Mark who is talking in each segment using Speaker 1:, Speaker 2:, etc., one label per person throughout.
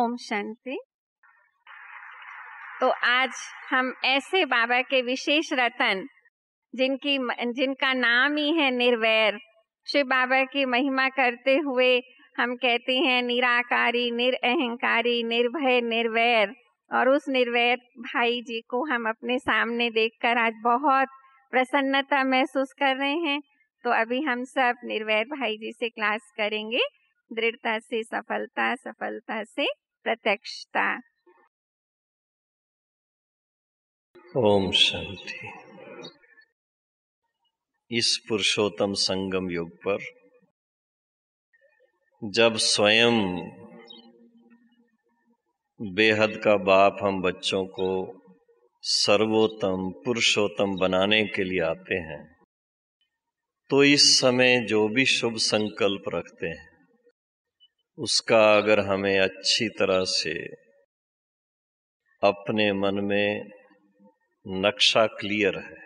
Speaker 1: ओम शांति तो आज हम ऐसे बाबा के विशेष रतन जिनकी जिनका नाम ही है निर्वैर शिव बाबा की महिमा करते हुए हम कहते हैं निराकारी अहंकारी निर्भय निर्वैर और उस निर्वैर भाई जी को हम अपने सामने देखकर आज बहुत प्रसन्नता महसूस कर रहे हैं तो अभी हम सब निर्वैर भाई जी से क्लास करेंगे दृढ़ता से सफलता सफलता से प्रत्यक्षता ओम शांति इस पुरुषोत्तम संगम युग पर जब स्वयं बेहद का बाप हम बच्चों को सर्वोत्तम पुरुषोत्तम बनाने के लिए आते हैं तो इस समय जो भी शुभ संकल्प रखते हैं उसका अगर हमें अच्छी तरह से अपने मन में नक्शा क्लियर है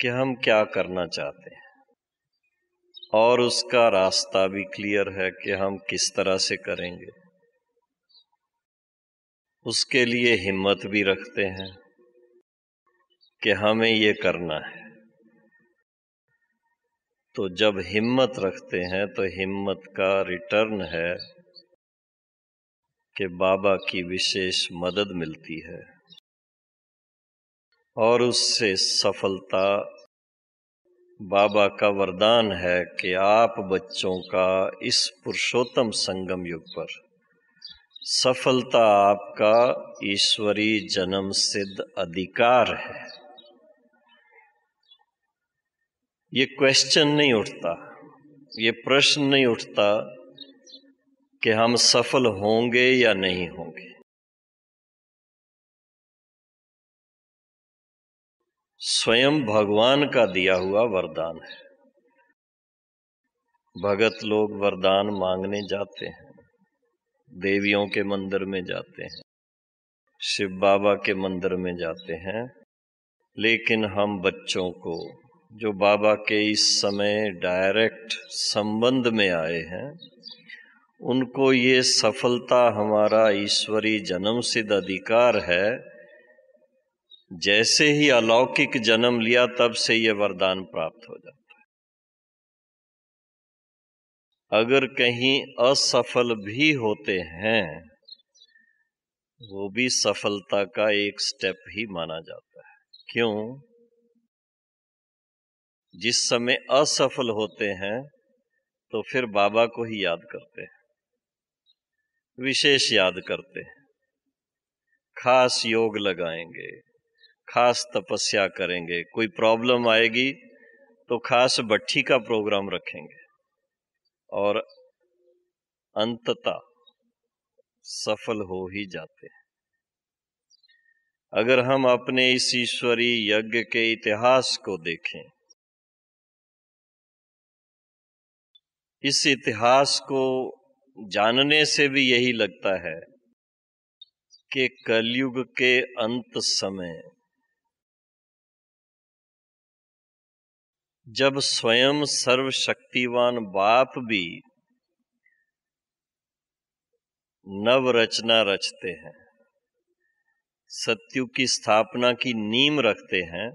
Speaker 1: कि हम क्या करना चाहते हैं और उसका रास्ता भी क्लियर है कि हम किस तरह से करेंगे उसके लिए हिम्मत भी रखते हैं कि हमें ये करना है तो जब हिम्मत रखते हैं तो हिम्मत का रिटर्न है कि बाबा की विशेष मदद मिलती है और उससे सफलता बाबा का वरदान है कि आप बच्चों का इस पुरुषोत्तम संगम युग पर सफलता आपका ईश्वरी जन्म सिद्ध अधिकार है ये क्वेश्चन नहीं उठता ये प्रश्न नहीं उठता कि हम सफल होंगे या नहीं होंगे स्वयं भगवान का दिया हुआ वरदान है भगत लोग वरदान मांगने जाते हैं देवियों के मंदिर में जाते हैं शिव बाबा के मंदिर में जाते हैं लेकिन हम बच्चों को जो बाबा के इस समय डायरेक्ट संबंध में आए हैं उनको ये सफलता हमारा ईश्वरी जन्म सिद्ध अधिकार है जैसे ही अलौकिक जन्म लिया तब से ये वरदान प्राप्त हो जाता है अगर कहीं असफल भी होते हैं वो भी सफलता का एक स्टेप ही माना जाता है क्यों जिस समय असफल होते हैं तो फिर बाबा को ही याद करते हैं विशेष याद करते हैं खास योग लगाएंगे खास तपस्या करेंगे कोई प्रॉब्लम आएगी तो खास भट्ठी का प्रोग्राम रखेंगे और अंततः सफल हो ही जाते हैं अगर हम अपने इस ईश्वरी यज्ञ के इतिहास को देखें इस इतिहास को जानने से भी यही लगता है कि कलयुग के अंत समय जब स्वयं सर्वशक्तिवान बाप भी नव रचना रचते हैं सत्यु की स्थापना की नींव रखते हैं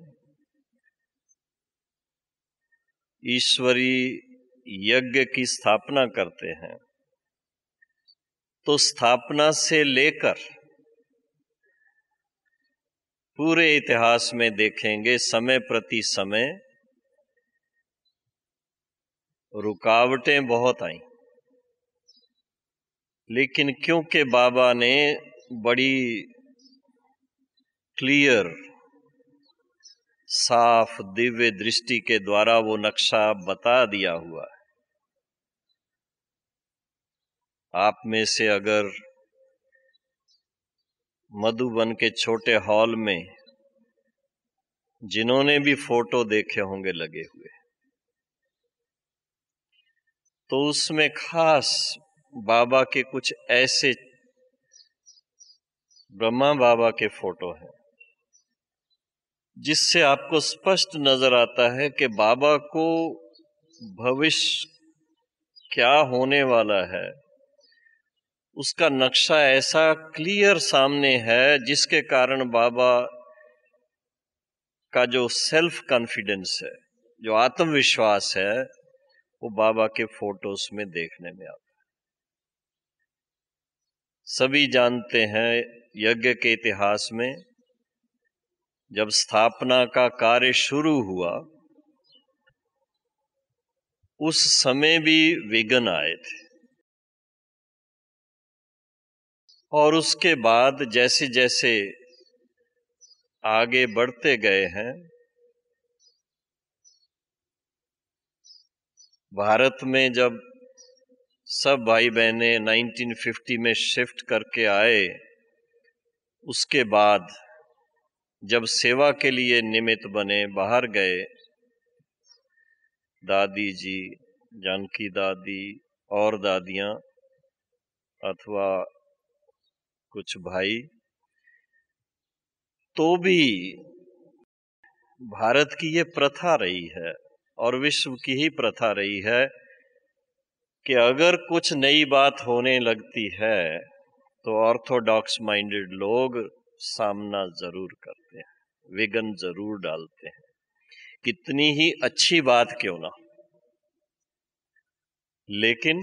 Speaker 1: ईश्वरी यज्ञ की स्थापना करते हैं तो स्थापना से लेकर पूरे इतिहास में देखेंगे समय प्रति समय रुकावटें बहुत आई लेकिन क्योंकि बाबा ने बड़ी क्लियर साफ दिव्य दृष्टि के द्वारा वो नक्शा बता दिया हुआ है आप में से अगर मधुबन के छोटे हॉल में जिन्होंने भी फोटो देखे होंगे लगे हुए तो उसमें खास बाबा के कुछ ऐसे ब्रह्मा बाबा के फोटो हैं जिससे आपको स्पष्ट नजर आता है कि बाबा को भविष्य क्या होने वाला है उसका नक्शा ऐसा क्लियर सामने है जिसके कारण बाबा का जो सेल्फ कॉन्फिडेंस है जो आत्मविश्वास है वो बाबा के फोटोस में देखने में आता है सभी जानते हैं यज्ञ के इतिहास में जब स्थापना का कार्य शुरू हुआ उस समय भी विघ्न आए थे और उसके बाद जैसे जैसे आगे बढ़ते गए हैं भारत में जब सब भाई बहनें 1950 में शिफ्ट करके आए उसके बाद जब सेवा के लिए निमित्त बने बाहर गए दादी जी जानकी दादी और दादियाँ अथवा कुछ भाई तो भी भारत की ये प्रथा रही है और विश्व की ही प्रथा रही है कि अगर कुछ नई बात होने लगती है तो ऑर्थोडॉक्स माइंडेड लोग सामना जरूर करते विघन जरूर डालते हैं कितनी ही अच्छी बात क्यों ना लेकिन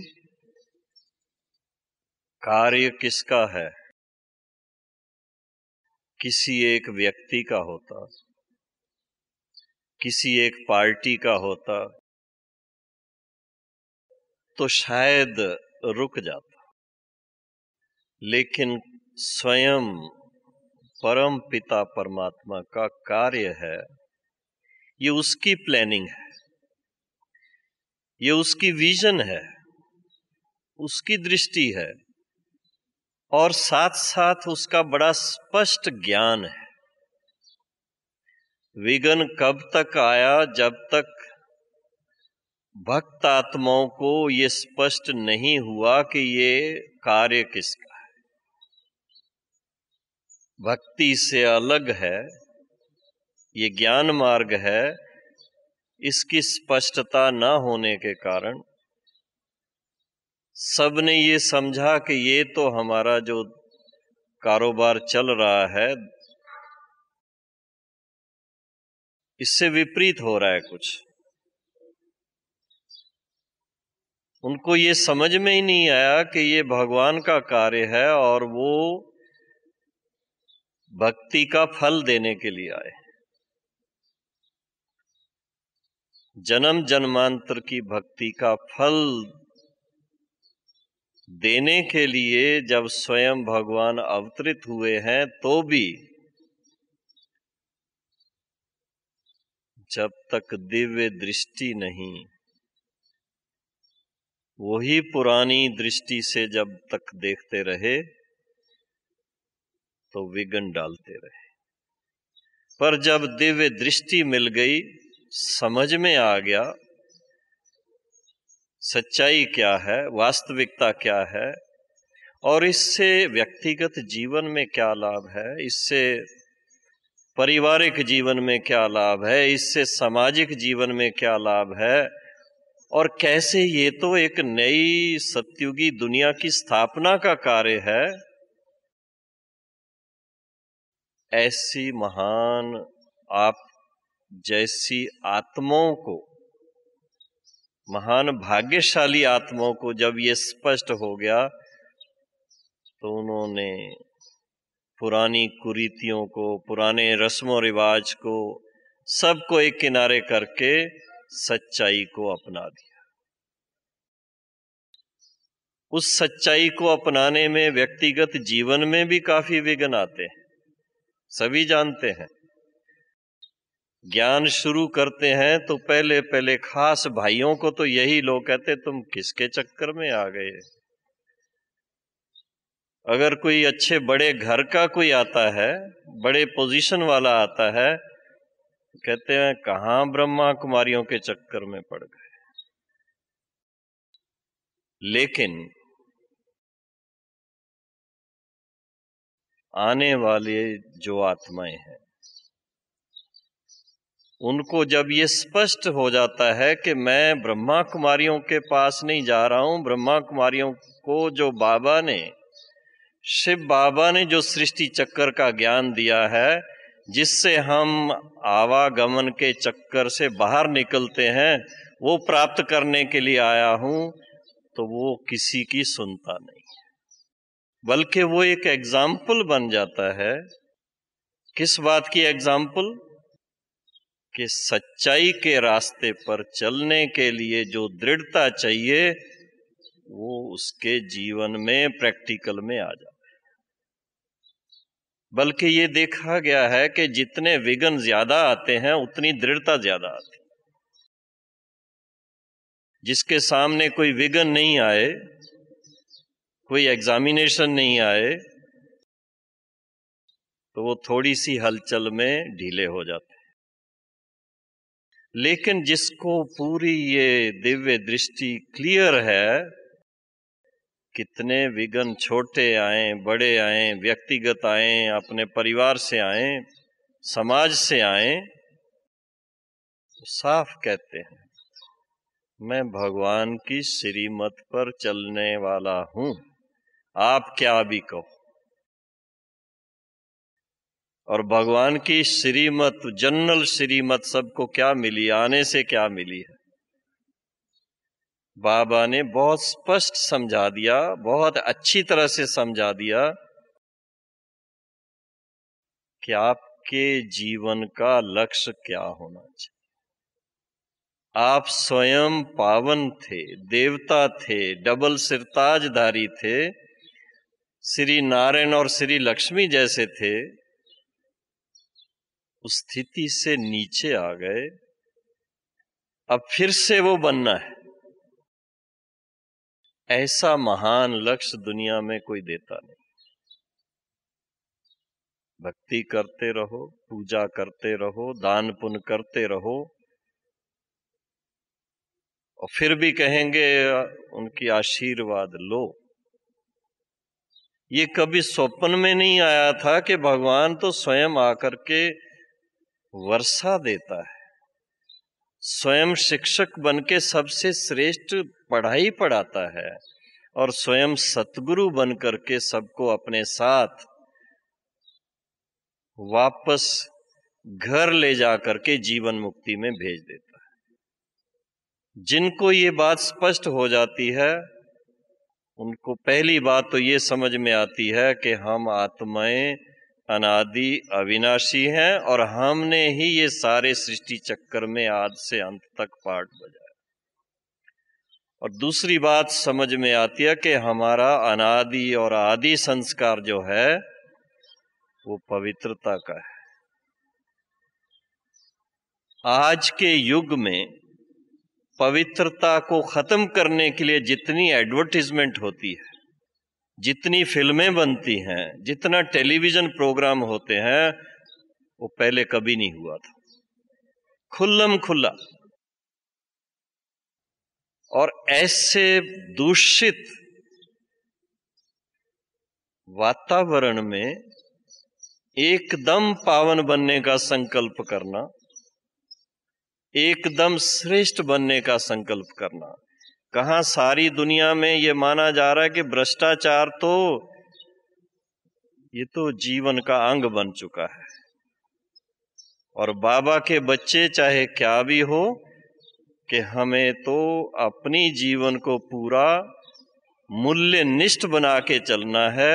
Speaker 1: कार्य किसका है किसी एक व्यक्ति का होता किसी एक पार्टी का होता तो शायद रुक जाता लेकिन स्वयं परम पिता परमात्मा का कार्य है ये उसकी प्लानिंग है ये उसकी विजन है उसकी दृष्टि है और साथ साथ उसका बड़ा स्पष्ट ज्ञान है विघन कब तक आया जब तक भक्त आत्माओं को ये स्पष्ट नहीं हुआ कि ये कार्य किसका भक्ति से अलग है ये ज्ञान मार्ग है इसकी स्पष्टता ना होने के कारण सबने ये समझा कि ये तो हमारा जो कारोबार चल रहा है इससे विपरीत हो रहा है कुछ उनको ये समझ में ही नहीं आया कि ये भगवान का कार्य है और वो भक्ति का फल देने के लिए आए जन्म जन्मांतर की भक्ति का फल देने के लिए जब स्वयं भगवान अवतरित हुए हैं तो भी जब तक दिव्य दृष्टि नहीं वही पुरानी दृष्टि से जब तक देखते रहे तो विघन डालते रहे पर जब दिव्य दृष्टि मिल गई समझ में आ गया सच्चाई क्या है वास्तविकता क्या है और इससे व्यक्तिगत जीवन में क्या लाभ है इससे पारिवारिक जीवन में क्या लाभ है इससे सामाजिक जीवन में क्या लाभ है और कैसे ये तो एक नई सत्युगी दुनिया की स्थापना का कार्य है ऐसी महान आप जैसी आत्माओं को महान भाग्यशाली आत्माओं को जब ये स्पष्ट हो गया तो उन्होंने पुरानी कुरीतियों को पुराने रस्मों रिवाज को सबको एक किनारे करके सच्चाई को अपना दिया उस सच्चाई को अपनाने में व्यक्तिगत जीवन में भी काफी विघ्न आते हैं सभी जानते हैं ज्ञान शुरू करते हैं तो पहले पहले खास भाइयों को तो यही लोग कहते तुम किसके चक्कर में आ गए अगर कोई अच्छे बड़े घर का कोई आता है बड़े पोजीशन वाला आता है कहते हैं कहा ब्रह्मा कुमारियों के चक्कर में पड़ गए लेकिन आने वाले जो आत्माएं हैं उनको जब ये स्पष्ट हो जाता है कि मैं ब्रह्मा कुमारियों के पास नहीं जा रहा हूं ब्रह्मा कुमारियों को जो बाबा ने शिव बाबा ने जो सृष्टि चक्कर का ज्ञान दिया है जिससे हम आवागमन के चक्कर से बाहर निकलते हैं वो प्राप्त करने के लिए आया हूं तो वो किसी की सुनता नहीं बल्कि वो एक एग्जाम्पल बन जाता है किस बात की एग्जाम्पल कि सच्चाई के रास्ते पर चलने के लिए जो दृढ़ता चाहिए वो उसके जीवन में प्रैक्टिकल में आ जाए बल्कि ये देखा गया है कि जितने विघन ज्यादा आते हैं उतनी दृढ़ता ज्यादा आती जिसके सामने कोई विघन नहीं आए कोई एग्जामिनेशन नहीं आए तो वो थोड़ी सी हलचल में ढीले हो जाते हैं लेकिन जिसको पूरी ये दिव्य दृष्टि क्लियर है कितने विघन छोटे आए बड़े आए व्यक्तिगत आए अपने परिवार से आए समाज से आए साफ कहते हैं मैं भगवान की श्रीमत पर चलने वाला हूं आप क्या भी कहो और भगवान की श्रीमत जनरल श्रीमत सबको क्या मिली आने से क्या मिली है बाबा ने बहुत स्पष्ट समझा दिया बहुत अच्छी तरह से समझा दिया कि आपके जीवन का लक्ष्य क्या होना चाहिए आप स्वयं पावन थे देवता थे डबल सिरताजधारी थे श्री नारायण और श्री लक्ष्मी जैसे थे उस स्थिति से नीचे आ गए अब फिर से वो बनना है ऐसा महान लक्ष्य दुनिया में कोई देता नहीं भक्ति करते रहो पूजा करते रहो दान पुण्य करते रहो और फिर भी कहेंगे उनकी आशीर्वाद लो ये कभी स्वप्न में नहीं आया था कि भगवान तो स्वयं आकर के वर्षा देता है स्वयं शिक्षक बनके सबसे श्रेष्ठ पढ़ाई पढ़ाता है और स्वयं सतगुरु बन करके सबको अपने साथ वापस घर ले जाकर के जीवन मुक्ति में भेज देता है जिनको ये बात स्पष्ट हो जाती है उनको पहली बात तो ये समझ में आती है कि हम आत्माएं अनादि अविनाशी हैं और हमने ही ये सारे सृष्टि चक्कर में आज से अंत तक पाठ बजाया और दूसरी बात समझ में आती है कि हमारा अनादि और आदि संस्कार जो है वो पवित्रता का है आज के युग में पवित्रता को ख़त्म करने के लिए जितनी एडवर्टीजमेंट होती है जितनी फिल्में बनती हैं जितना टेलीविज़न प्रोग्राम होते हैं वो पहले कभी नहीं हुआ था खुल्लम खुल्ला और ऐसे दूषित वातावरण में एकदम पावन बनने का संकल्प करना एकदम श्रेष्ठ बनने का संकल्प करना कहा सारी दुनिया में यह माना जा रहा है कि भ्रष्टाचार तो ये तो जीवन का अंग बन चुका है और बाबा के बच्चे चाहे क्या भी हो कि हमें तो अपनी जीवन को पूरा मूल्य निष्ठ बना के चलना है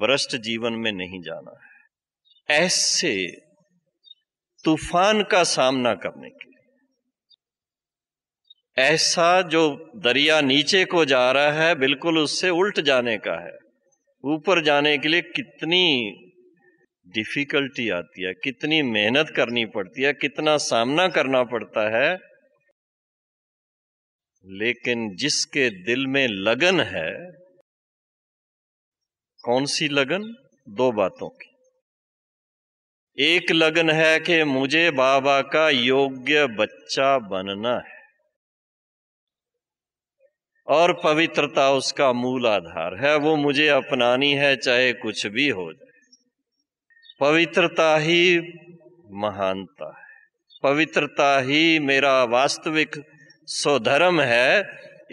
Speaker 1: भ्रष्ट जीवन में नहीं जाना है ऐसे तूफान का सामना करने के ऐसा जो दरिया नीचे को जा रहा है बिल्कुल उससे उल्ट जाने का है ऊपर जाने के लिए कितनी डिफिकल्टी आती है कितनी मेहनत करनी पड़ती है कितना सामना करना पड़ता है लेकिन जिसके दिल में लगन है कौन सी लगन दो बातों की एक लगन है कि मुझे बाबा का योग्य बच्चा बनना है और पवित्रता उसका मूल आधार है वो मुझे अपनानी है चाहे कुछ भी हो जाए पवित्रता ही महानता है पवित्रता ही मेरा वास्तविक स्वधर्म है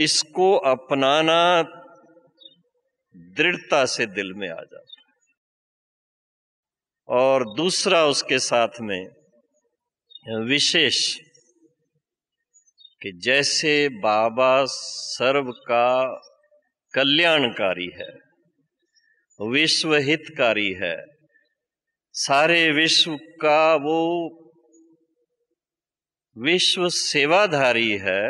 Speaker 1: इसको अपनाना दृढ़ता से दिल में आ जाता है और दूसरा उसके साथ में विशेष कि जैसे बाबा सर्व का कल्याणकारी है विश्व हितकारी है सारे विश्व का वो विश्व सेवाधारी है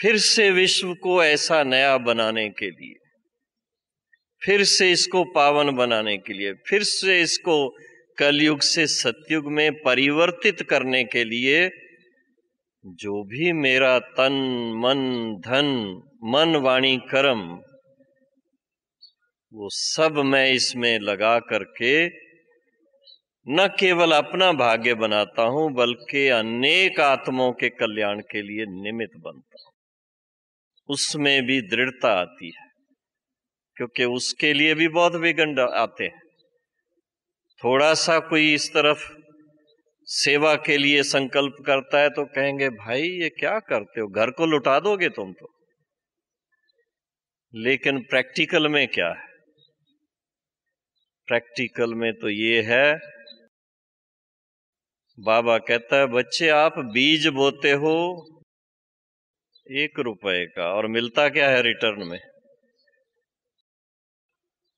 Speaker 1: फिर से विश्व को ऐसा नया बनाने के लिए फिर से इसको पावन बनाने के लिए फिर से इसको कलयुग से सतयुग में परिवर्तित करने के लिए जो भी मेरा तन मन धन मन वाणी कर्म वो सब मैं इसमें लगा करके न केवल अपना भाग्य बनाता हूं बल्कि अनेक आत्मों के कल्याण के लिए निमित्त बनता हूं उसमें भी दृढ़ता आती है क्योंकि उसके लिए भी बहुत विघंड आते हैं थोड़ा सा कोई इस तरफ सेवा के लिए संकल्प करता है तो कहेंगे भाई ये क्या करते हो घर को लुटा दोगे तुम तो लेकिन प्रैक्टिकल में क्या है प्रैक्टिकल में तो ये है बाबा कहता है बच्चे आप बीज बोते हो एक रुपए का और मिलता क्या है रिटर्न में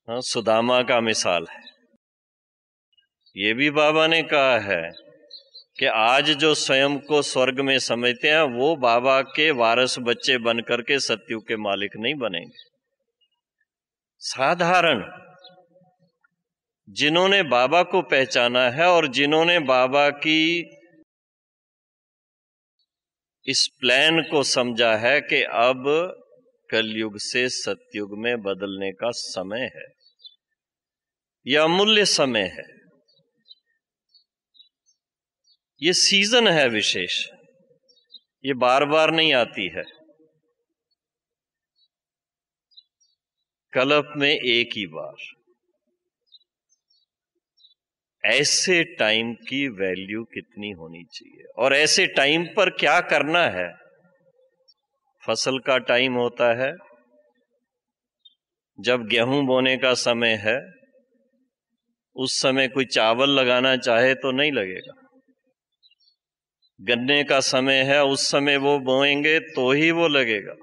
Speaker 1: हाँ सुदामा का मिसाल है ये भी बाबा ने कहा है कि आज जो स्वयं को स्वर्ग में समझते हैं वो बाबा के वारस बच्चे बन करके सत्यु के मालिक नहीं बनेंगे साधारण जिन्होंने बाबा को पहचाना है और जिन्होंने बाबा की इस प्लान को समझा है कि अब कलयुग से सतयुग में बदलने का समय है यह अमूल्य समय है ये सीजन है विशेष ये बार बार नहीं आती है कलप में एक ही बार ऐसे टाइम की वैल्यू कितनी होनी चाहिए और ऐसे टाइम पर क्या करना है फसल का टाइम होता है जब गेहूं बोने का समय है उस समय कोई चावल लगाना चाहे तो नहीं लगेगा गन्ने का समय है उस समय वो बोएंगे तो ही वो लगेगा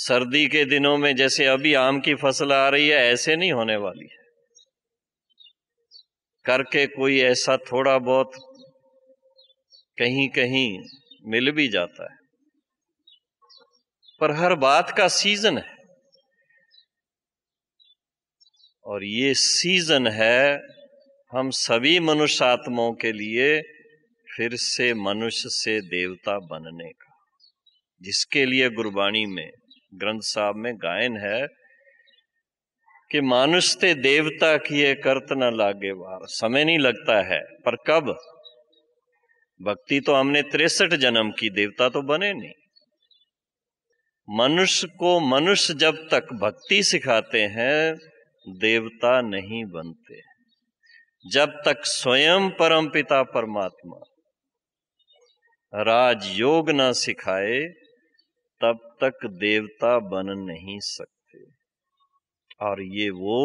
Speaker 1: सर्दी के दिनों में जैसे अभी आम की फसल आ रही है ऐसे नहीं होने वाली है करके कोई ऐसा थोड़ा बहुत कहीं कहीं मिल भी जाता है पर हर बात का सीजन है और ये सीजन है हम सभी मनुष्य आत्माओं के लिए फिर से मनुष्य से देवता बनने का जिसके लिए गुरबाणी में ग्रंथ साहब में गायन है कि मानुष ते देवता किए कर्त न लागे वार समय नहीं लगता है पर कब भक्ति तो हमने तिरसठ जन्म की देवता तो बने नहीं मनुष्य को मनुष्य जब तक भक्ति सिखाते हैं देवता नहीं बनते जब तक स्वयं परमपिता परमात्मा राजयोग ना सिखाए तब तक देवता बन नहीं सकते और ये वो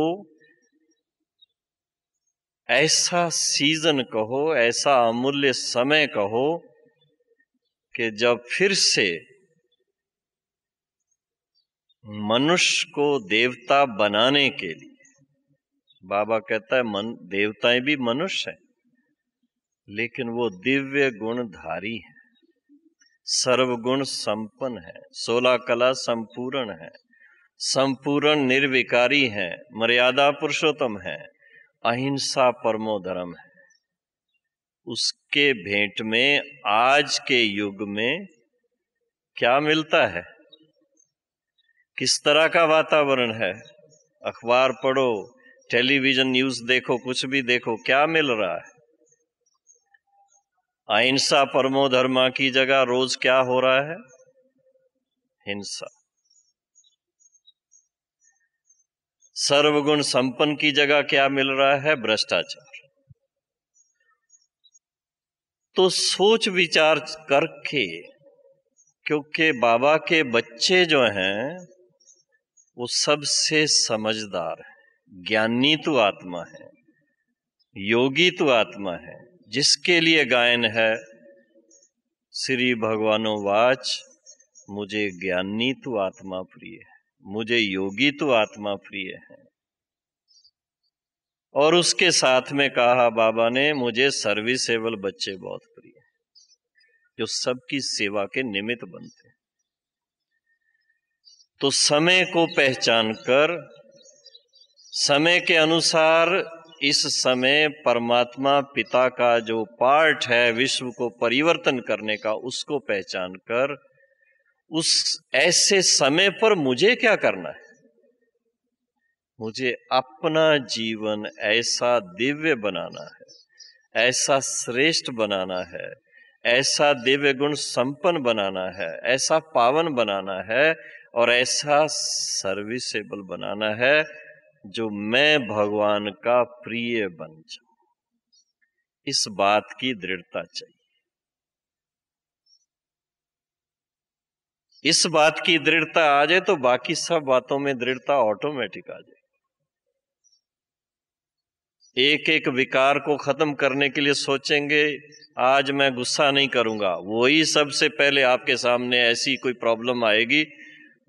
Speaker 1: ऐसा सीजन कहो ऐसा अमूल्य समय कहो कि जब फिर से मनुष्य को देवता बनाने के लिए बाबा कहता है मन देवताएं भी मनुष्य हैं लेकिन वो दिव्य गुणधारी है सर्वगुण संपन्न है सोलह कला संपूर्ण है संपूर्ण निर्विकारी है मर्यादा पुरुषोत्तम है अहिंसा परमो धर्म है उसके भेंट में आज के युग में क्या मिलता है किस तरह का वातावरण है अखबार पढ़ो टेलीविजन न्यूज देखो कुछ भी देखो क्या मिल रहा है अहिंसा परमो धर्मा की जगह रोज क्या हो रहा है हिंसा सर्वगुण संपन्न की जगह क्या मिल रहा है भ्रष्टाचार तो सोच विचार करके क्योंकि बाबा के बच्चे जो हैं वो सबसे समझदार हैं ज्ञानी तो आत्मा है योगी तो आत्मा है जिसके लिए गायन है श्री भगवानो वाच मुझे ज्ञानी तो आत्मा प्रिय है मुझे योगी तो आत्मा प्रिय है और उसके साथ में कहा बाबा ने मुझे सर्विसेबल बच्चे बहुत प्रिय है जो सबकी सेवा के निमित्त बनते हैं तो समय को पहचान कर समय के अनुसार इस समय परमात्मा पिता का जो पार्ट है विश्व को परिवर्तन करने का उसको पहचान कर उस ऐसे समय पर मुझे क्या करना है मुझे अपना जीवन ऐसा दिव्य बनाना है ऐसा श्रेष्ठ बनाना है ऐसा दिव्य गुण संपन्न बनाना है ऐसा पावन बनाना है और ऐसा सर्विसेबल बनाना है जो मैं भगवान का प्रिय बन जाऊं इस बात की दृढ़ता चाहिए इस बात की दृढ़ता आ जाए तो बाकी सब बातों में दृढ़ता ऑटोमेटिक आ जाए एक एक विकार को खत्म करने के लिए सोचेंगे आज मैं गुस्सा नहीं करूंगा वही सबसे पहले आपके सामने ऐसी कोई प्रॉब्लम आएगी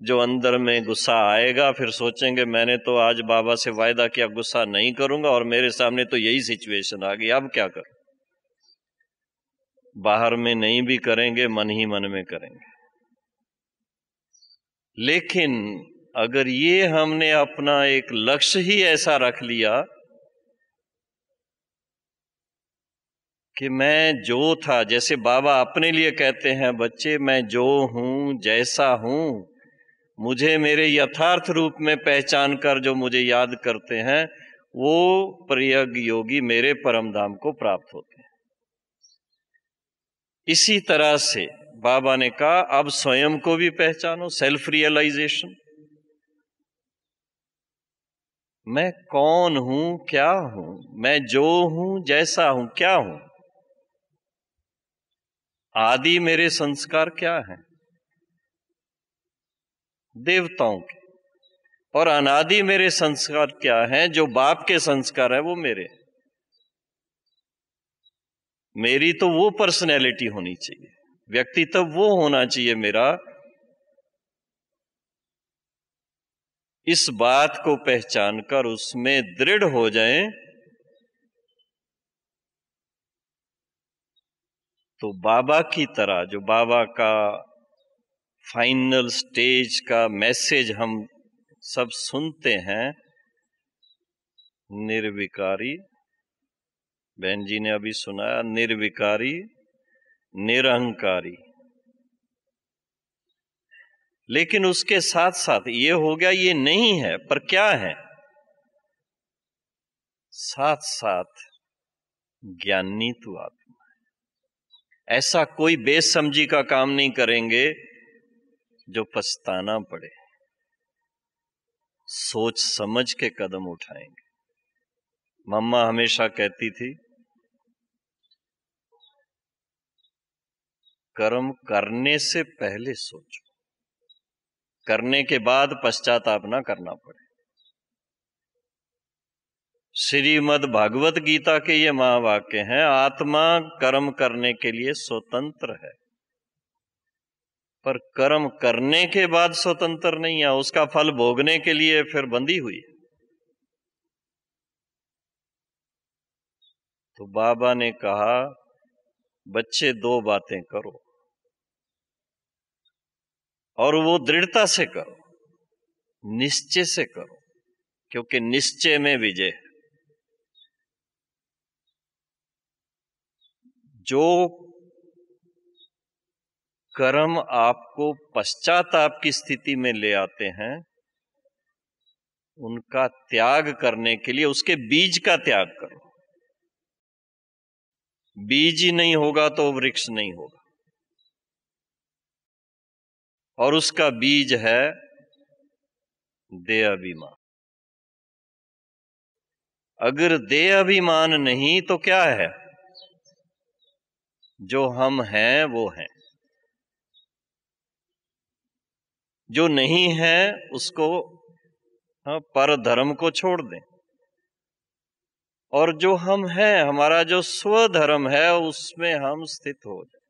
Speaker 1: जो अंदर में गुस्सा आएगा फिर सोचेंगे मैंने तो आज बाबा से वायदा किया गुस्सा नहीं करूंगा और मेरे सामने तो यही सिचुएशन आ गई अब क्या करूं बाहर में नहीं भी करेंगे मन ही मन में करेंगे लेकिन अगर ये हमने अपना एक लक्ष्य ही ऐसा रख लिया कि मैं जो था जैसे बाबा अपने लिए कहते हैं बच्चे मैं जो हूं जैसा हूं मुझे मेरे यथार्थ रूप में पहचान कर जो मुझे याद करते हैं वो प्रयग योगी मेरे परम धाम को प्राप्त होते हैं इसी तरह से बाबा ने कहा अब स्वयं को भी पहचानो सेल्फ रियलाइजेशन मैं कौन हूं क्या हूं मैं जो हूं जैसा हूं क्या हूं आदि मेरे संस्कार क्या हैं देवताओं के और अनादि मेरे संस्कार क्या हैं जो बाप के संस्कार है वो मेरे मेरी तो वो पर्सनैलिटी होनी चाहिए व्यक्तित्व वो होना चाहिए मेरा इस बात को पहचान कर उसमें दृढ़ हो जाएं तो बाबा की तरह जो बाबा का फाइनल स्टेज का मैसेज हम सब सुनते हैं निर्विकारी बहन जी ने अभी सुनाया निर्विकारी निरहंकारी लेकिन उसके साथ साथ ये हो गया ये नहीं है पर क्या है साथ साथ ज्ञानी तो आत्मा है ऐसा कोई बेसमझी का काम नहीं करेंगे जो पछताना पड़े सोच समझ के कदम उठाएंगे मम्मा हमेशा कहती थी कर्म करने से पहले सोचो करने के बाद पश्चाताप ना करना पड़े श्रीमद भागवत गीता के ये महावाक्य हैं आत्मा कर्म करने के लिए स्वतंत्र है पर कर्म करने के बाद स्वतंत्र नहीं है उसका फल भोगने के लिए फिर बंदी हुई है तो बाबा ने कहा बच्चे दो बातें करो और वो दृढ़ता से करो निश्चय से करो क्योंकि निश्चय में विजय है जो कर्म आपको पश्चाताप की स्थिति में ले आते हैं उनका त्याग करने के लिए उसके बीज का त्याग करो बीज ही नहीं होगा तो वृक्ष नहीं होगा और उसका बीज है देह अभिमान अगर देह अभिमान नहीं तो क्या है जो हम हैं वो हैं जो नहीं है उसको हाँ, पर धर्म को छोड़ दें और जो हम हैं हमारा जो स्वधर्म है उसमें हम स्थित हो जाए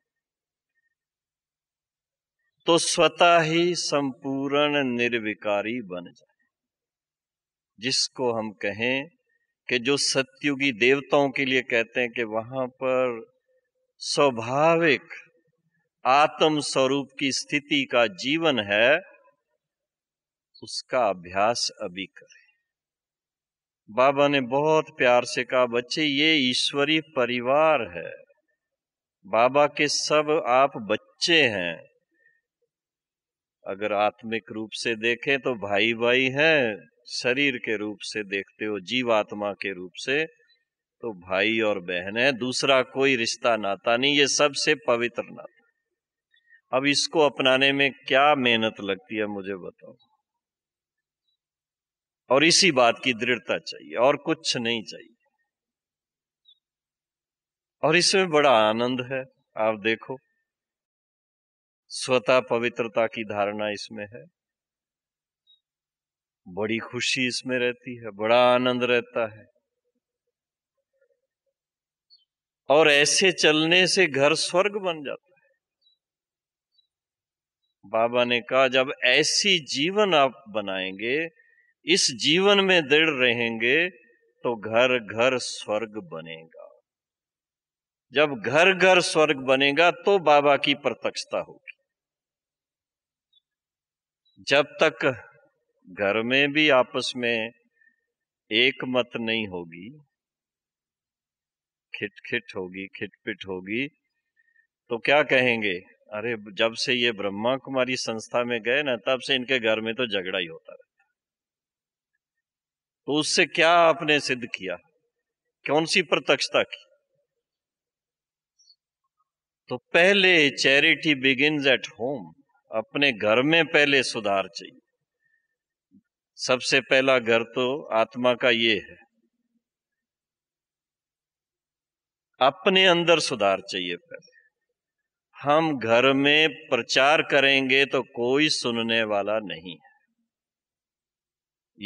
Speaker 1: तो स्वतः ही संपूर्ण निर्विकारी बन जाए जिसको हम कहें कि जो सत्युगी देवताओं के लिए कहते हैं कि वहां पर स्वाभाविक आत्म स्वरूप की स्थिति का जीवन है उसका अभ्यास अभी करें बाबा ने बहुत प्यार से कहा बच्चे ये ईश्वरी परिवार है बाबा के सब आप बच्चे हैं अगर आत्मिक रूप से देखें तो भाई भाई हैं शरीर के रूप से देखते हो जीवात्मा के रूप से तो भाई और बहन है दूसरा कोई रिश्ता नाता नहीं ये सबसे पवित्र नाता अब इसको अपनाने में क्या मेहनत लगती है मुझे बताओ और इसी बात की दृढ़ता चाहिए और कुछ नहीं चाहिए और इसमें बड़ा आनंद है आप देखो स्वतः पवित्रता की धारणा इसमें है बड़ी खुशी इसमें रहती है बड़ा आनंद रहता है और ऐसे चलने से घर स्वर्ग बन जाता है बाबा ने कहा जब ऐसी जीवन आप बनाएंगे इस जीवन में दृढ़ रहेंगे तो घर घर स्वर्ग बनेगा जब घर घर स्वर्ग बनेगा तो बाबा की प्रत्यक्षता होगी जब तक घर में भी आपस में एक मत नहीं होगी खिटखिट होगी खिटपिट होगी तो क्या कहेंगे अरे जब से ये ब्रह्मा कुमारी संस्था में गए ना तब से इनके घर में तो झगड़ा ही होता रहता तो उससे क्या आपने सिद्ध किया कौन सी प्रत्यक्षता की तो पहले चैरिटी बिगिन एट होम अपने घर में पहले सुधार चाहिए सबसे पहला घर तो आत्मा का ये है अपने अंदर सुधार चाहिए पहले हम घर में प्रचार करेंगे तो कोई सुनने वाला नहीं है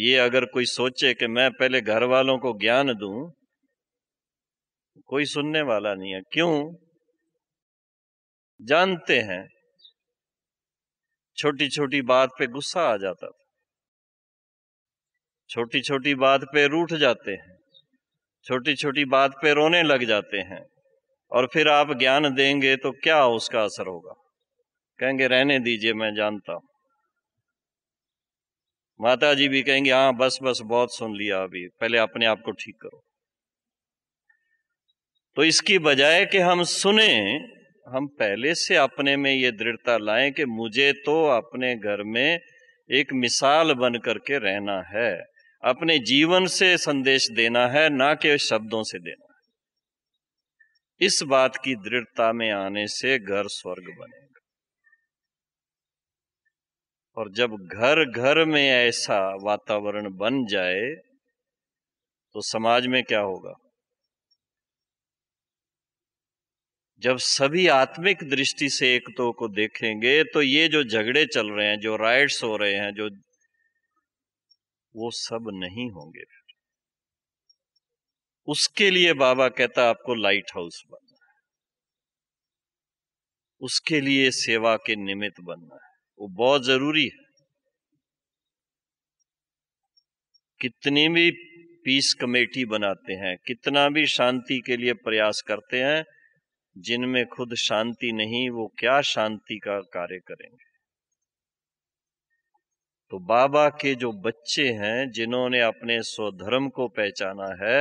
Speaker 1: ये अगर कोई सोचे कि मैं पहले घर वालों को ज्ञान दूं कोई सुनने वाला नहीं है क्यों जानते हैं छोटी छोटी बात पे गुस्सा आ जाता था छोटी छोटी बात पे रूठ जाते हैं छोटी छोटी बात पे रोने लग जाते हैं और फिर आप ज्ञान देंगे तो क्या उसका असर होगा कहेंगे रहने दीजिए मैं जानता हूं माता जी भी कहेंगे हाँ बस बस बहुत सुन लिया अभी पहले अपने आप को ठीक करो तो इसकी बजाय कि हम सुने हम पहले से अपने में ये दृढ़ता लाएं कि मुझे तो अपने घर में एक मिसाल बन करके रहना है अपने जीवन से संदेश देना है ना कि शब्दों से देना इस बात की दृढ़ता में आने से घर स्वर्ग बनेगा और जब घर घर में ऐसा वातावरण बन जाए तो समाज में क्या होगा जब सभी आत्मिक दृष्टि से एक तो को देखेंगे तो ये जो झगड़े चल रहे हैं जो राइट्स हो रहे हैं जो वो सब नहीं होंगे उसके लिए बाबा कहता आपको लाइट हाउस बनना है उसके लिए सेवा के निमित्त बनना है वो बहुत जरूरी है कितनी भी पीस कमेटी बनाते हैं कितना भी शांति के लिए प्रयास करते हैं जिनमें खुद शांति नहीं वो क्या शांति का कार्य करेंगे तो बाबा के जो बच्चे हैं जिन्होंने अपने स्वधर्म को पहचाना है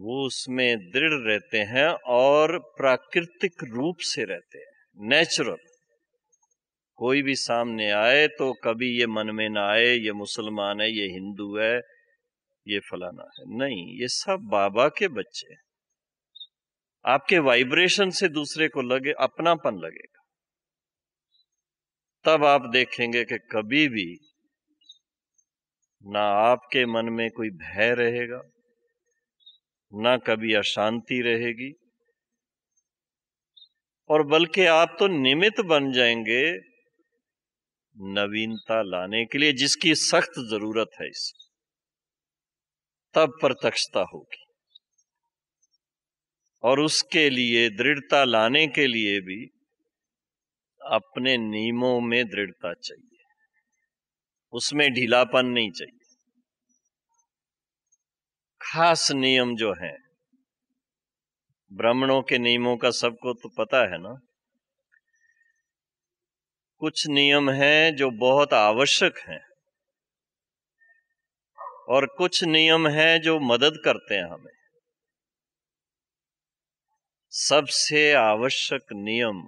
Speaker 1: वो उसमें दृढ़ रहते हैं और प्राकृतिक रूप से रहते हैं नेचुरल कोई भी सामने आए तो कभी ये मन में ना आए ये मुसलमान है ये हिंदू है ये फलाना है नहीं ये सब बाबा के बच्चे हैं आपके वाइब्रेशन से दूसरे को लगे अपनापन लगेगा तब आप देखेंगे कि कभी भी ना आपके मन में कोई भय रहेगा ना कभी अशांति रहेगी और बल्कि आप तो निमित बन जाएंगे नवीनता लाने के लिए जिसकी सख्त जरूरत है इस तब प्रत्यक्षता होगी और उसके लिए दृढ़ता लाने के लिए भी अपने नियमों में दृढ़ता चाहिए उसमें ढीलापन नहीं चाहिए खास नियम जो हैं ब्राह्मणों के नियमों का सबको तो पता है ना कुछ नियम हैं जो बहुत आवश्यक हैं और कुछ नियम हैं जो मदद करते हैं हमें सबसे आवश्यक नियम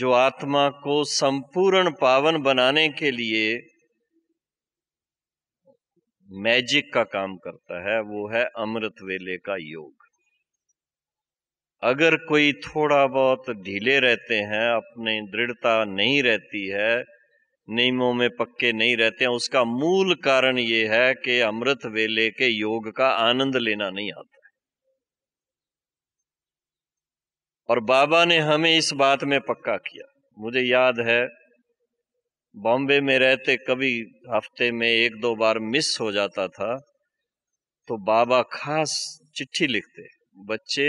Speaker 1: जो आत्मा को संपूर्ण पावन बनाने के लिए मैजिक का काम करता है वो है अमृत वेले का योग अगर कोई थोड़ा बहुत ढीले रहते हैं अपने दृढ़ता नहीं रहती है नियमों में पक्के नहीं रहते हैं उसका मूल कारण ये है कि अमृत वेले के योग का आनंद लेना नहीं आता और बाबा ने हमें इस बात में पक्का किया मुझे याद है बॉम्बे में रहते कभी हफ्ते में एक दो बार मिस हो जाता था तो बाबा खास चिट्ठी लिखते बच्चे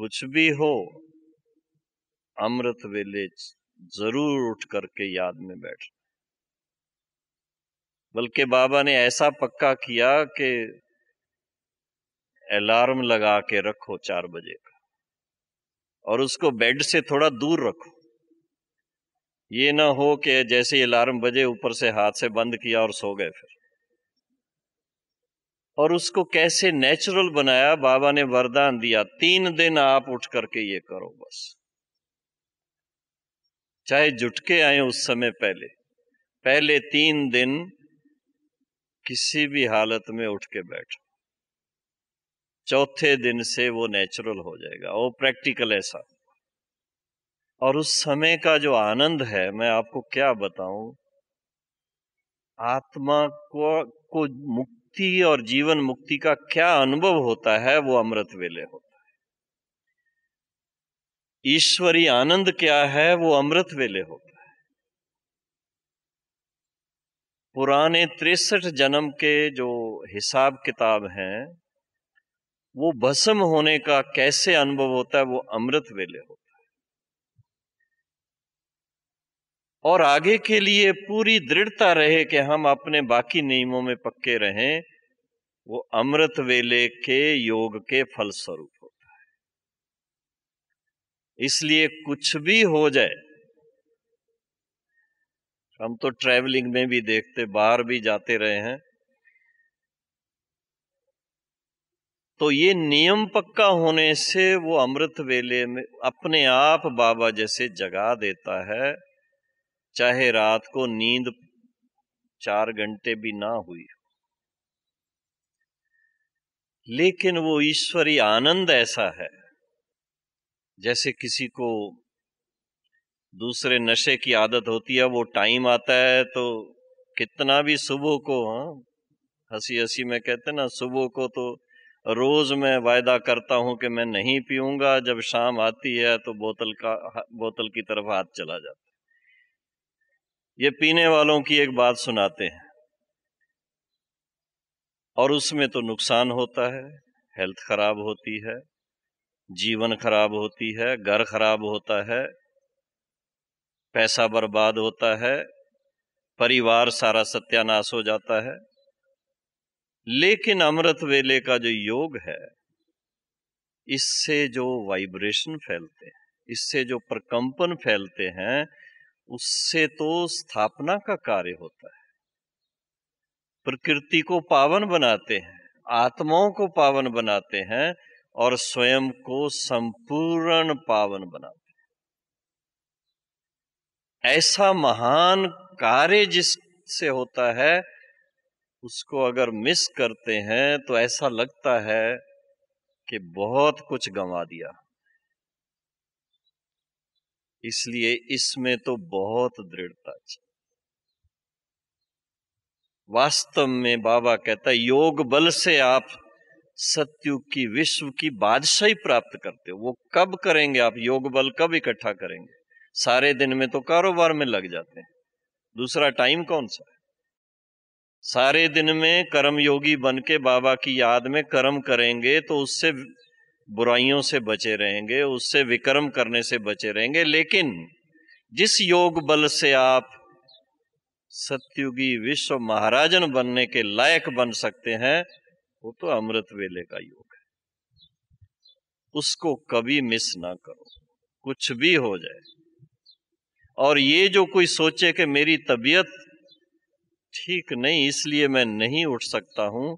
Speaker 1: कुछ भी हो अमृत वेले जरूर उठ करके याद में बैठ बल्कि बाबा ने ऐसा पक्का किया कि अलार्म लगा के रखो चार बजे का और उसको बेड से थोड़ा दूर रखो ये ना हो कि जैसे ही अलार्म बजे ऊपर से हाथ से बंद किया और सो गए फिर और उसको कैसे नेचुरल बनाया बाबा ने वरदान दिया तीन दिन आप उठ करके ये करो बस चाहे जुटके आए उस समय पहले पहले तीन दिन किसी भी हालत में उठ के बैठो चौथे दिन से वो नेचुरल हो जाएगा वो प्रैक्टिकल ऐसा और उस समय का जो आनंद है मैं आपको क्या बताऊं आत्मा को को मुक्ति और जीवन मुक्ति का क्या अनुभव होता है वो अमृत वेले होता है ईश्वरी आनंद क्या है वो अमृत वेले होता है पुराने तिरसठ जन्म के जो हिसाब किताब हैं वो भस्म होने का कैसे अनुभव होता है वो अमृत वेले होता है और आगे के लिए पूरी दृढ़ता रहे कि हम अपने बाकी नियमों में पक्के रहें वो अमृत वेले के योग के फलस्वरूप होता है इसलिए कुछ भी हो जाए हम तो ट्रैवलिंग में भी देखते बाहर भी जाते रहे हैं तो ये नियम पक्का होने से वो अमृत वेले में अपने आप बाबा जैसे जगा देता है चाहे रात को नींद चार घंटे भी ना हुई हो लेकिन वो ईश्वरी आनंद ऐसा है जैसे किसी को दूसरे नशे की आदत होती है वो टाइम आता है तो कितना भी सुबह को हाँ हंसी हंसी में कहते ना सुबह को तो रोज मैं वायदा करता हूं कि मैं नहीं पीऊंगा जब शाम आती है तो बोतल का बोतल की तरफ हाथ चला जाता ये पीने वालों की एक बात सुनाते हैं और उसमें तो नुकसान होता है हेल्थ खराब होती है जीवन खराब होती है घर खराब होता है पैसा बर्बाद होता है परिवार सारा सत्यानाश हो जाता है लेकिन अमृत वेले का जो योग है इससे जो वाइब्रेशन फैलते हैं इससे जो प्रकंपन फैलते हैं उससे तो स्थापना का कार्य होता है प्रकृति को पावन बनाते हैं आत्माओं को पावन बनाते हैं और स्वयं को संपूर्ण पावन बनाते हैं ऐसा महान कार्य जिससे होता है उसको अगर मिस करते हैं तो ऐसा लगता है कि बहुत कुछ गंवा दिया इसलिए इसमें तो बहुत दृढ़ता चाहिए वास्तव में बाबा कहता है योग बल से आप सत्यु की विश्व की बादशाही प्राप्त करते हो वो कब करेंगे आप योग बल कब इकट्ठा करेंगे सारे दिन में तो कारोबार में लग जाते हैं दूसरा टाइम कौन सा है सारे दिन में कर्म योगी बन के बाबा की याद में कर्म करेंगे तो उससे बुराइयों से बचे रहेंगे उससे विक्रम करने से बचे रहेंगे लेकिन जिस योग बल से आप सत्युगी विश्व महाराजन बनने के लायक बन सकते हैं वो तो अमृत वेले का योग है उसको कभी मिस ना करो कुछ भी हो जाए और ये जो कोई सोचे कि मेरी तबीयत ठीक नहीं इसलिए मैं नहीं उठ सकता हूं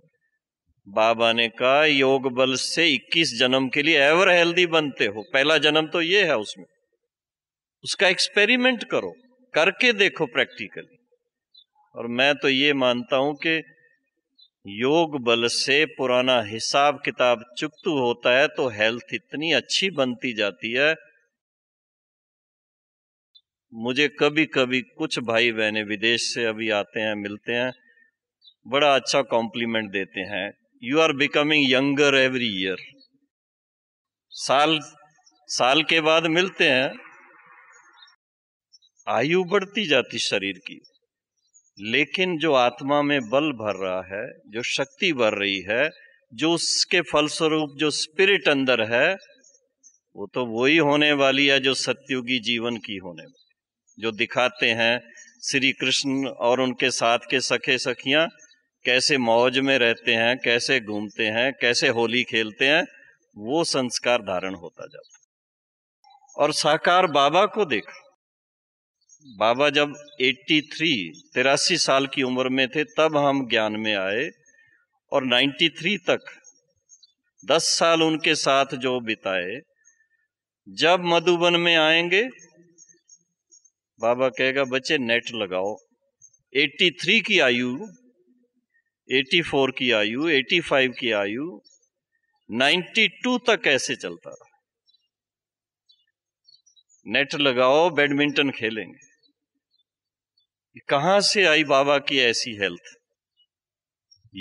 Speaker 1: बाबा ने कहा योग बल से 21 जन्म के लिए एवर हेल्दी बनते हो पहला जन्म तो ये है उसमें उसका एक्सपेरिमेंट करो करके देखो प्रैक्टिकली और मैं तो ये मानता हूं कि योग बल से पुराना हिसाब किताब चुकतू होता है तो हेल्थ इतनी अच्छी बनती जाती है मुझे कभी कभी कुछ भाई बहने विदेश से अभी आते हैं मिलते हैं बड़ा अच्छा कॉम्प्लीमेंट देते हैं you are becoming younger every year साल साल के बाद मिलते हैं आयु बढ़ती जाती शरीर की लेकिन जो आत्मा में बल भर रहा है जो शक्ति भर रही है जो उसके फलस्वरूप जो स्पिरिट अंदर है वो तो वही होने वाली है जो सत्युगी जीवन की होने वाली जो दिखाते हैं श्री कृष्ण और उनके साथ के सखे सखियां कैसे मौज में रहते हैं कैसे घूमते हैं कैसे होली खेलते हैं वो संस्कार धारण होता जाता और साकार बाबा को देखा बाबा जब 83 तिरासी साल की उम्र में थे तब हम ज्ञान में आए और 93 तक 10 साल उनके साथ जो बिताए जब मधुबन में आएंगे बाबा कहेगा बच्चे नेट लगाओ 83 की आयु 84 की आयु 85 की आयु 92 तक ऐसे चलता रहा नेट लगाओ बैडमिंटन खेलेंगे कहां से आई बाबा की ऐसी हेल्थ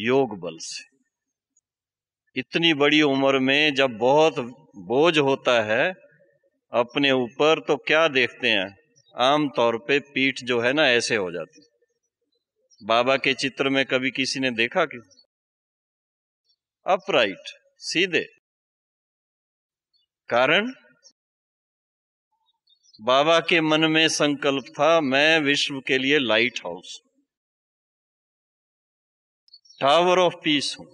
Speaker 1: योग बल से इतनी बड़ी उम्र में जब बहुत बोझ होता है अपने ऊपर तो क्या देखते हैं आम तौर पे पीठ जो है ना ऐसे हो जाती बाबा के चित्र में कभी किसी ने देखा कि अपराइट सीधे कारण बाबा के मन में संकल्प था मैं विश्व के लिए lighthouse tower of peace हूं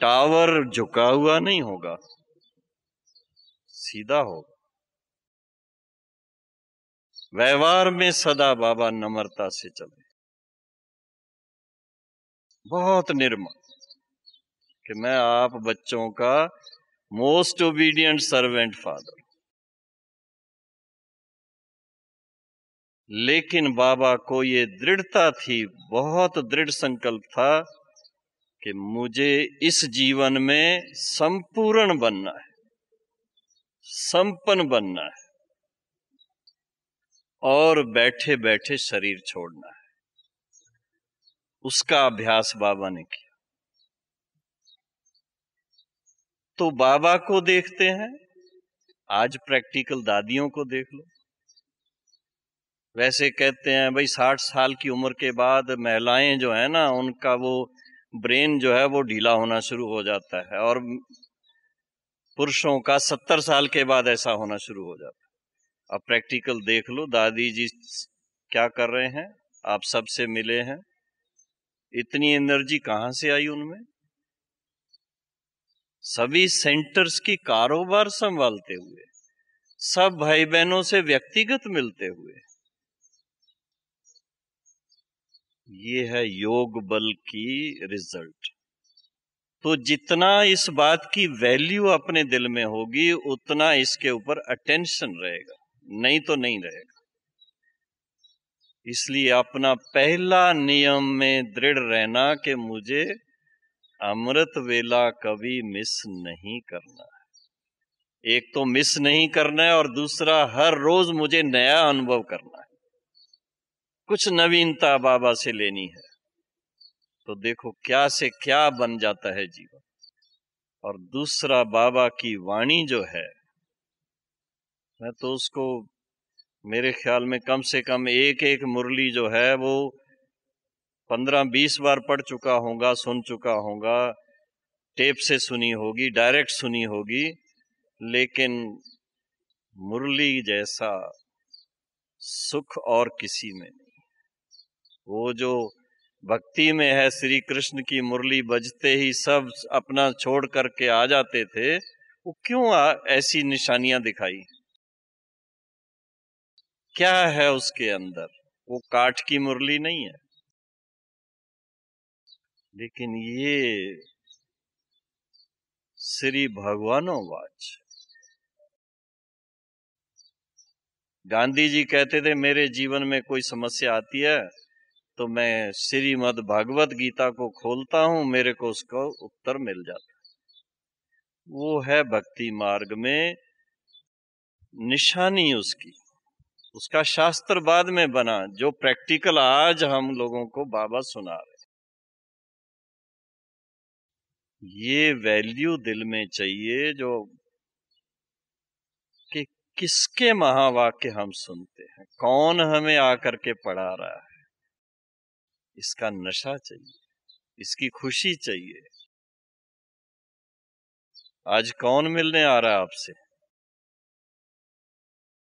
Speaker 1: टावर झुका हुआ नहीं होगा सीधा होगा व्यवहार में सदा बाबा नम्रता से चले बहुत निर्मल कि मैं आप बच्चों का मोस्ट ओबीडियंट सर्वेंट फादर लेकिन बाबा को ये दृढ़ता थी बहुत दृढ़ संकल्प था कि मुझे इस जीवन में संपूर्ण बनना है संपन्न बनना है और बैठे बैठे शरीर छोड़ना है उसका अभ्यास बाबा ने किया तो बाबा को देखते हैं आज प्रैक्टिकल दादियों को देख लो वैसे कहते हैं भाई साठ साल की उम्र के बाद महिलाएं जो है ना उनका वो ब्रेन जो है वो ढीला होना शुरू हो जाता है और पुरुषों का सत्तर साल के बाद ऐसा होना शुरू हो जाता है अब प्रैक्टिकल देख लो दादी जी क्या कर रहे हैं आप सबसे मिले हैं इतनी एनर्जी कहां से आई उनमें सभी सेंटर्स की कारोबार संभालते हुए सब भाई बहनों से व्यक्तिगत मिलते हुए ये है योग बल की रिजल्ट तो जितना इस बात की वैल्यू अपने दिल में होगी उतना इसके ऊपर अटेंशन रहेगा नहीं तो नहीं रहेगा इसलिए अपना पहला नियम में दृढ़ रहना कि मुझे अमृत वेला कभी मिस नहीं करना है एक तो मिस नहीं करना है और दूसरा हर रोज मुझे नया अनुभव करना है कुछ नवीनता बाबा से लेनी है तो देखो क्या से क्या बन जाता है जीवन और दूसरा बाबा की वाणी जो है मैं तो उसको मेरे ख्याल में कम से कम एक एक मुरली जो है वो पंद्रह बीस बार पढ़ चुका होगा सुन चुका होगा टेप से सुनी होगी डायरेक्ट सुनी होगी लेकिन मुरली जैसा सुख और किसी में नहीं वो जो भक्ति में है श्री कृष्ण की मुरली बजते ही सब अपना छोड़ करके आ जाते थे वो क्यों ऐसी निशानियां दिखाई क्या है उसके अंदर वो काठ की मुरली नहीं है लेकिन ये श्री भगवानो वाच गांधी जी कहते थे मेरे जीवन में कोई समस्या आती है तो मैं श्रीमद भागवत गीता को खोलता हूं मेरे को उसका उत्तर मिल जाता है वो है भक्ति मार्ग में निशानी उसकी उसका शास्त्र बाद में बना जो प्रैक्टिकल आज हम लोगों को बाबा सुना रहे ये वैल्यू दिल में चाहिए जो कि किसके महावाक्य हम सुनते हैं कौन हमें आकर के पढ़ा रहा है इसका नशा चाहिए इसकी खुशी चाहिए आज कौन मिलने आ रहा है आपसे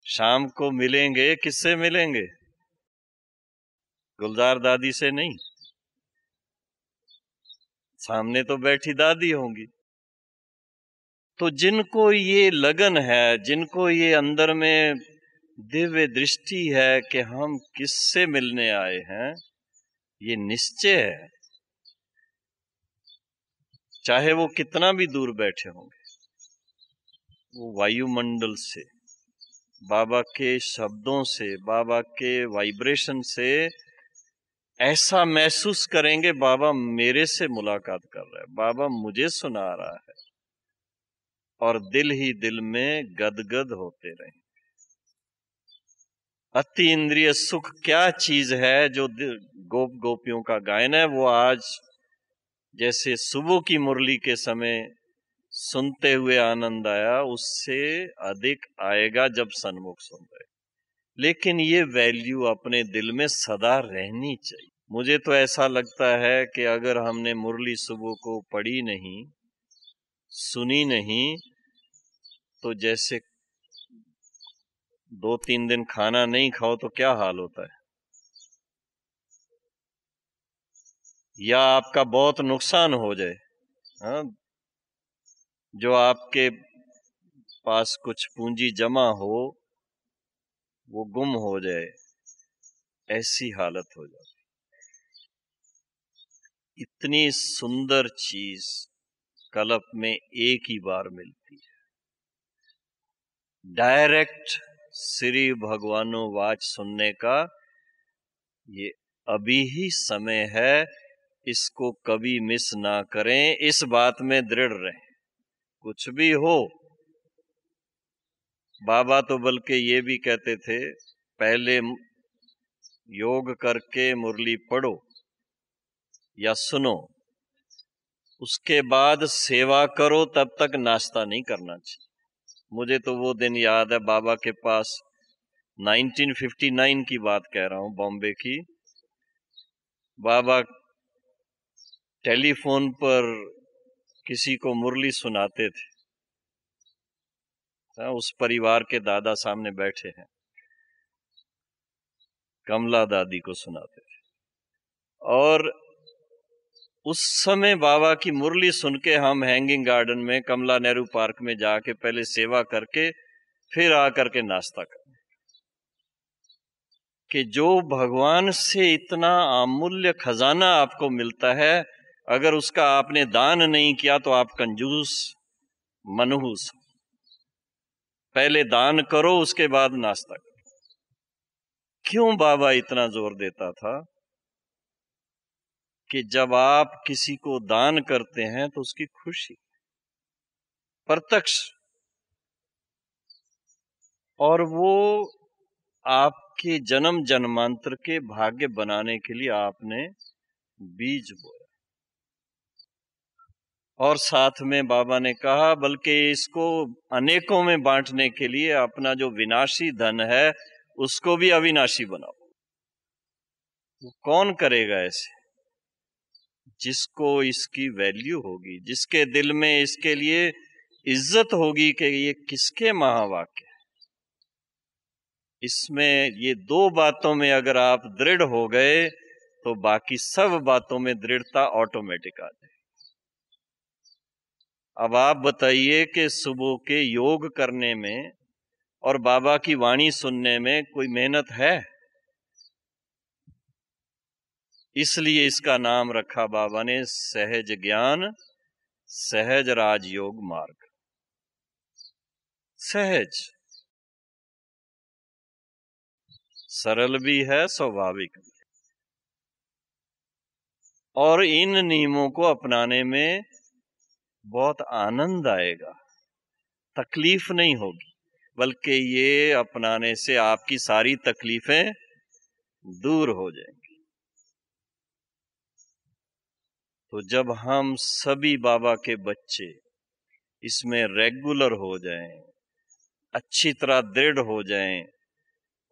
Speaker 1: शाम को मिलेंगे किससे मिलेंगे गुलजार दादी से नहीं सामने तो बैठी दादी होंगी तो जिनको ये लगन है जिनको ये अंदर में दिव्य दृष्टि है कि हम किससे मिलने आए हैं ये निश्चय है चाहे वो कितना भी दूर बैठे होंगे वो वायुमंडल से बाबा के शब्दों से बाबा के वाइब्रेशन से ऐसा महसूस करेंगे बाबा मेरे से मुलाकात कर रहा है बाबा मुझे सुना रहा है और दिल ही दिल में गदगद होते रहेंगे अति इंद्रिय सुख क्या चीज है जो गोप गोपियों का गायन है वो आज जैसे सुबह की मुरली के समय सुनते हुए आनंद आया उससे अधिक आएगा जब सन्मुख सुन रहे लेकिन ये वैल्यू अपने दिल में सदा रहनी चाहिए मुझे तो ऐसा लगता है कि अगर हमने मुरली सुबह को पढ़ी नहीं सुनी नहीं तो जैसे दो तीन दिन खाना नहीं खाओ तो क्या हाल होता है या आपका बहुत नुकसान हो जाए हाँ जो आपके पास कुछ पूंजी जमा हो वो गुम हो जाए ऐसी हालत हो जाती इतनी सुंदर चीज कलप में एक ही बार मिलती है डायरेक्ट श्री भगवानो वाच सुनने का ये अभी ही समय है इसको कभी मिस ना करें इस बात में दृढ़ रहें कुछ भी हो बाबा तो बल्कि ये भी कहते थे पहले योग करके मुरली पढ़ो या सुनो उसके बाद सेवा करो तब तक नाश्ता नहीं करना चाहिए मुझे तो वो दिन याद है बाबा के पास 1959 की बात कह रहा हूँ बॉम्बे की बाबा टेलीफोन पर किसी को मुरली सुनाते थे हाँ, उस परिवार के दादा सामने बैठे हैं कमला दादी को सुनाते थे और उस समय बाबा की मुरली सुन के हम हैंगिंग गार्डन में कमला नेहरू पार्क में जाके पहले सेवा करके फिर आ करके नाश्ता कर कि जो भगवान से इतना अमूल्य खजाना आपको मिलता है अगर उसका आपने दान नहीं किया तो आप कंजूस मनहूस पहले दान करो उसके बाद नाश्ता करो क्यों बाबा इतना जोर देता था कि जब आप किसी को दान करते हैं तो उसकी खुशी प्रत्यक्ष और वो आपके जन्म जन्मांतर के भाग्य बनाने के लिए आपने बीज बोया और साथ में बाबा ने कहा बल्कि इसको अनेकों में बांटने के लिए अपना जो विनाशी धन है उसको भी अविनाशी बनाओ वो कौन करेगा ऐसे जिसको इसकी वैल्यू होगी जिसके दिल में इसके लिए इज्जत होगी कि ये किसके महावाक्य इसमें ये दो बातों में अगर आप दृढ़ हो गए तो बाकी सब बातों में दृढ़ता ऑटोमेटिक आ जाएगी अब आप बताइए कि सुबह के योग करने में और बाबा की वाणी सुनने में कोई मेहनत है इसलिए इसका नाम रखा बाबा ने सहज ज्ञान सहज राजयोग मार्ग सहज सरल भी है स्वाभाविक भी और इन नियमों को अपनाने में बहुत आनंद आएगा तकलीफ नहीं होगी बल्कि ये अपनाने से आपकी सारी तकलीफें दूर हो जाएंगी तो जब हम सभी बाबा के बच्चे इसमें रेगुलर हो जाएं, अच्छी तरह दृढ़ हो जाएं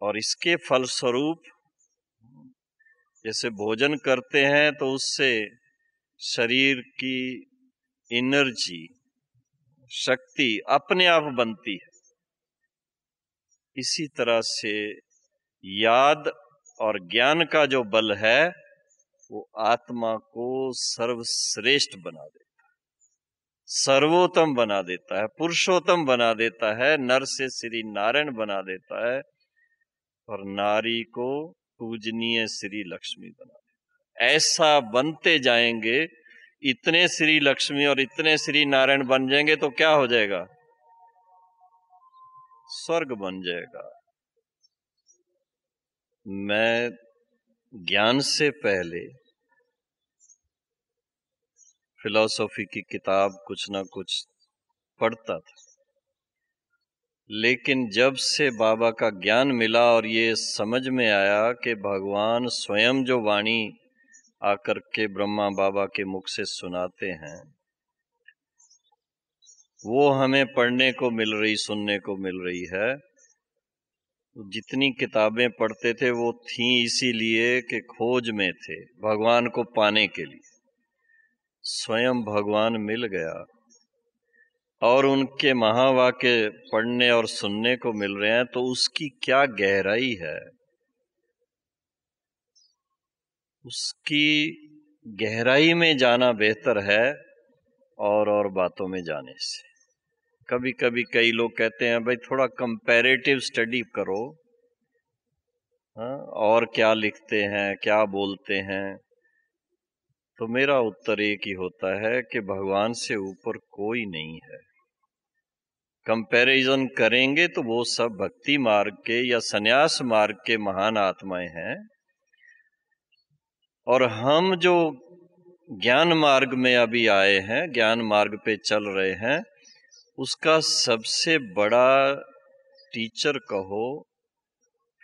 Speaker 1: और इसके फलस्वरूप जैसे भोजन करते हैं तो उससे शरीर की एनर्जी शक्ति अपने आप बनती है इसी तरह से याद और ज्ञान का जो बल है वो आत्मा को सर्वश्रेष्ठ बना देता है सर्वोत्तम बना देता है पुरुषोत्तम बना देता है नर से श्री नारायण बना देता है और नारी को पूजनीय श्री लक्ष्मी बना देता है ऐसा बनते जाएंगे इतने श्री लक्ष्मी और इतने श्री नारायण बन जाएंगे तो क्या हो जाएगा स्वर्ग बन जाएगा मैं ज्ञान से पहले फिलॉसफी की किताब कुछ ना कुछ पढ़ता था लेकिन जब से बाबा का ज्ञान मिला और ये समझ में आया कि भगवान स्वयं जो वाणी आकर के ब्रह्मा बाबा के मुख से सुनाते हैं वो हमें पढ़ने को मिल रही सुनने को मिल रही है जितनी किताबें पढ़ते थे वो थी इसीलिए कि खोज में थे भगवान को पाने के लिए स्वयं भगवान मिल गया और उनके महावाक्य पढ़ने और सुनने को मिल रहे हैं तो उसकी क्या गहराई है उसकी गहराई में जाना बेहतर है और और बातों में जाने से कभी कभी कई लोग कहते हैं भाई थोड़ा कंपैरेटिव स्टडी करो हाँ और क्या लिखते हैं क्या बोलते हैं तो मेरा उत्तर एक ही होता है कि भगवान से ऊपर कोई नहीं है कंपैरिजन करेंगे तो वो सब भक्ति मार्ग के या सन्यास मार्ग के महान आत्माएं हैं और हम जो ज्ञान मार्ग में अभी आए हैं ज्ञान मार्ग पे चल रहे हैं उसका सबसे बड़ा टीचर कहो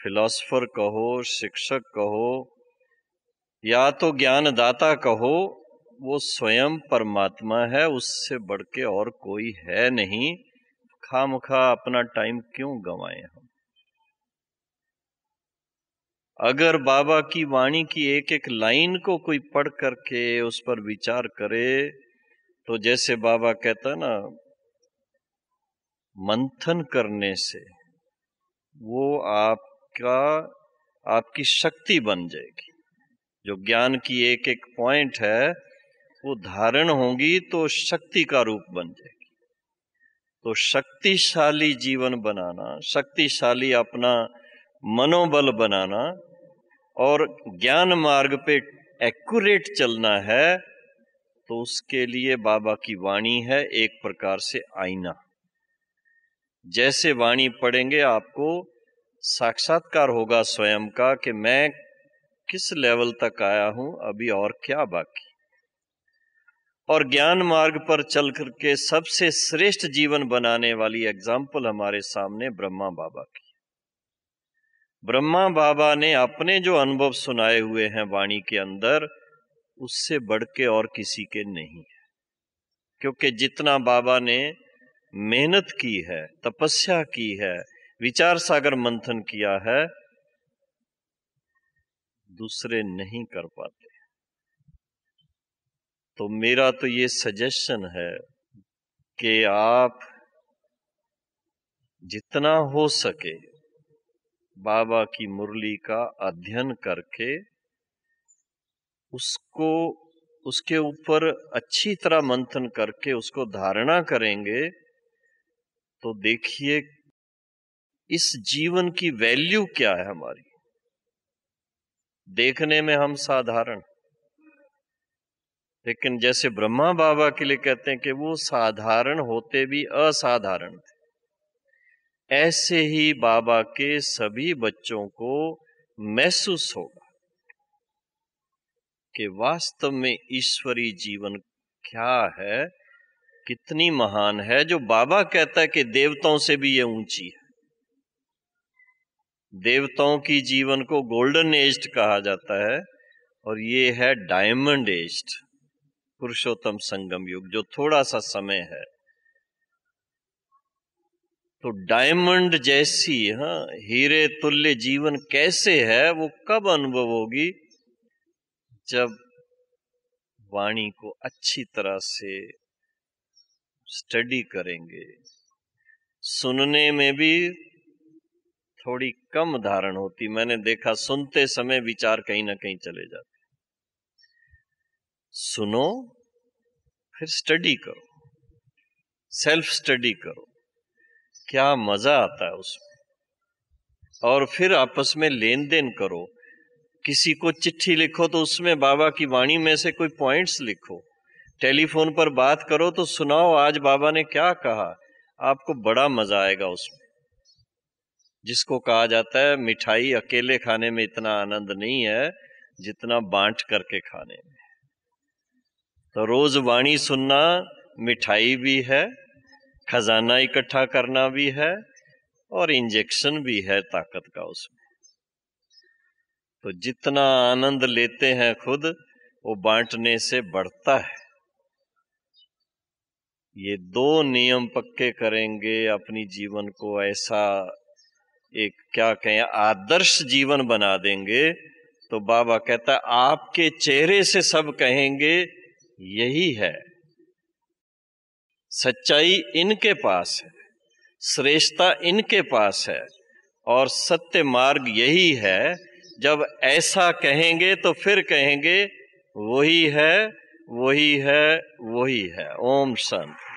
Speaker 1: फिलोसफर कहो शिक्षक कहो या तो ज्ञानदाता कहो वो स्वयं परमात्मा है उससे बढ़ के और कोई है नहीं खामखा अपना टाइम क्यों गंवाएं हम अगर बाबा की वाणी की एक एक लाइन को कोई पढ़ करके उस पर विचार करे तो जैसे बाबा कहता ना मंथन करने से वो आपका आपकी शक्ति बन जाएगी जो ज्ञान की एक एक पॉइंट है वो धारण होगी तो शक्ति का रूप बन जाएगी तो शक्तिशाली जीवन बनाना शक्तिशाली अपना मनोबल बनाना और ज्ञान मार्ग पे एक्यूरेट चलना है तो उसके लिए बाबा की वाणी है एक प्रकार से आईना जैसे वाणी पढ़ेंगे आपको साक्षात्कार होगा स्वयं का कि मैं किस लेवल तक आया हूं अभी और क्या बाकी और ज्ञान मार्ग पर चल करके सबसे श्रेष्ठ जीवन बनाने वाली एग्जाम्पल हमारे सामने ब्रह्मा बाबा की ब्रह्मा बाबा ने अपने जो अनुभव सुनाए हुए हैं वाणी के अंदर उससे बढ़ के और किसी के नहीं है क्योंकि जितना बाबा ने मेहनत की है तपस्या की है विचार सागर मंथन किया है दूसरे नहीं कर पाते तो मेरा तो ये सजेशन है कि आप जितना हो सके बाबा की मुरली का अध्ययन करके उसको उसके ऊपर अच्छी तरह मंथन करके उसको धारणा करेंगे तो देखिए इस जीवन की वैल्यू क्या है हमारी देखने में हम साधारण लेकिन जैसे ब्रह्मा बाबा के लिए कहते हैं कि वो साधारण होते भी असाधारण थे ऐसे ही बाबा के सभी बच्चों को महसूस होगा कि वास्तव में ईश्वरी जीवन क्या है कितनी महान है जो बाबा कहता है कि देवताओं से भी ये ऊंची है देवताओं की जीवन को गोल्डन एज्ड कहा जाता है और ये है डायमंड एज्ड पुरुषोत्तम संगम युग जो थोड़ा सा समय है तो डायमंड जैसी हाँ हीरे तुल्य जीवन कैसे है वो कब अनुभव होगी जब वाणी को अच्छी तरह से स्टडी करेंगे सुनने में भी थोड़ी कम धारण होती मैंने देखा सुनते समय विचार कहीं ना कहीं चले जाते सुनो फिर स्टडी करो सेल्फ स्टडी करो क्या मजा आता है उसमें और फिर आपस में लेन देन करो किसी को चिट्ठी लिखो तो उसमें बाबा की वाणी में से कोई पॉइंट्स लिखो टेलीफोन पर बात करो तो सुनाओ आज बाबा ने क्या कहा आपको बड़ा मजा आएगा उसमें जिसको कहा जाता है मिठाई अकेले खाने में इतना आनंद नहीं है जितना बांट करके खाने में तो रोज वाणी सुनना मिठाई भी है खजाना इकट्ठा करना भी है और इंजेक्शन भी है ताकत का उसमें तो जितना आनंद लेते हैं खुद वो बांटने से बढ़ता है ये दो नियम पक्के करेंगे अपनी जीवन को ऐसा एक क्या कहें आदर्श जीवन बना देंगे तो बाबा कहता आपके चेहरे से सब कहेंगे यही है सच्चाई इनके पास है श्रेष्ठता इनके पास है और सत्य मार्ग यही है जब ऐसा कहेंगे तो फिर कहेंगे वही है वही है वही है ओम शांति